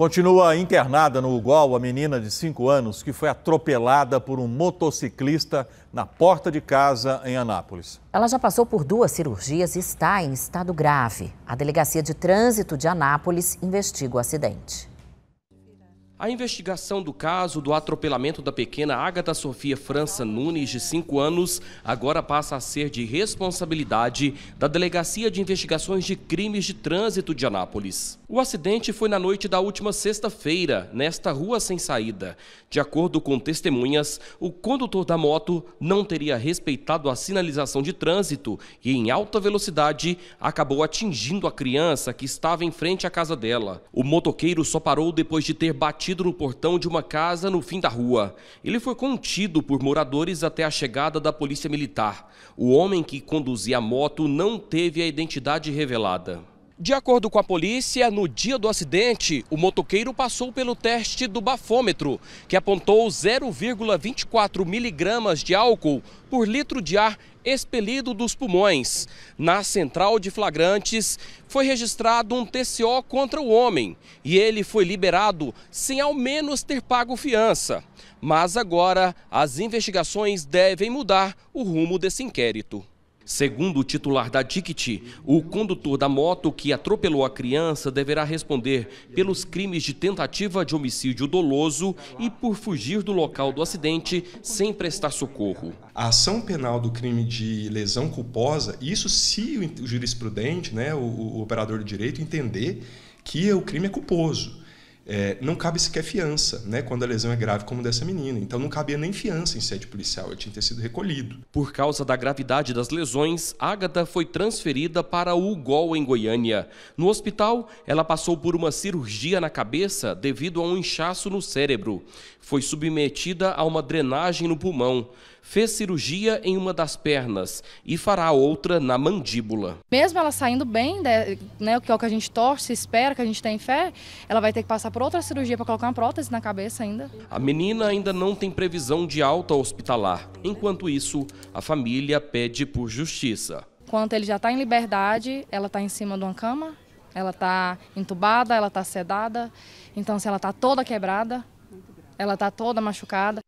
Continua internada no Ugol a menina de 5 anos que foi atropelada por um motociclista na porta de casa em Anápolis. Ela já passou por duas cirurgias e está em estado grave. A Delegacia de Trânsito de Anápolis investiga o acidente. A investigação do caso do atropelamento da pequena Agatha Sofia França Nunes, de 5 anos, agora passa a ser de responsabilidade da Delegacia de Investigações de Crimes de Trânsito de Anápolis. O acidente foi na noite da última sexta-feira, nesta rua sem saída. De acordo com testemunhas, o condutor da moto não teria respeitado a sinalização de trânsito e, em alta velocidade, acabou atingindo a criança que estava em frente à casa dela. O motoqueiro só parou depois de ter batido batido no portão de uma casa no fim da rua. Ele foi contido por moradores até a chegada da polícia militar. O homem que conduzia a moto não teve a identidade revelada. De acordo com a polícia, no dia do acidente, o motoqueiro passou pelo teste do bafômetro, que apontou 0,24 miligramas de álcool por litro de ar expelido dos pulmões. Na central de flagrantes, foi registrado um TCO contra o homem e ele foi liberado sem ao menos ter pago fiança. Mas agora as investigações devem mudar o rumo desse inquérito. Segundo o titular da DICT, o condutor da moto que atropelou a criança deverá responder pelos crimes de tentativa de homicídio doloso e por fugir do local do acidente sem prestar socorro. A ação penal do crime de lesão culposa, isso se o jurisprudente, né, o, o operador do direito, entender que o crime é culposo. É, não cabe sequer fiança, né, quando a lesão é grave como dessa menina. Então não cabia nem fiança em sede policial, eu tinha ter sido recolhido. Por causa da gravidade das lesões, Agatha foi transferida para o UGOL em Goiânia. No hospital, ela passou por uma cirurgia na cabeça devido a um inchaço no cérebro. Foi submetida a uma drenagem no pulmão fez cirurgia em uma das pernas e fará outra na mandíbula. Mesmo ela saindo bem, né, né que é o que a gente torce, espera, que a gente tem fé, ela vai ter que passar passar por outra cirurgia para colocar uma prótese na cabeça ainda. A menina ainda não tem previsão de alta hospitalar. Enquanto isso, a família pede por justiça. Enquanto ele já está em liberdade, ela está em cima de uma cama, ela está entubada, ela está sedada. Então, se ela está toda quebrada, ela está toda machucada.